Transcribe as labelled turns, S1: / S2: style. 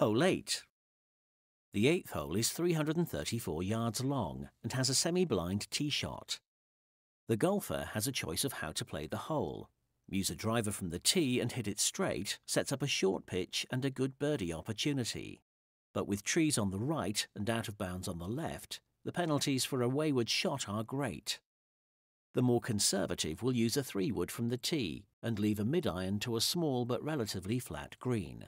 S1: Hole 8. The eighth hole is 334 yards long and has a semi-blind tee shot. The golfer has a choice of how to play the hole. Use a driver from the tee and hit it straight sets up a short pitch and a good birdie opportunity. But with trees on the right and out of bounds on the left, the penalties for a wayward shot are great. The more conservative will use a three wood from the tee and leave a mid iron to a small but relatively flat green.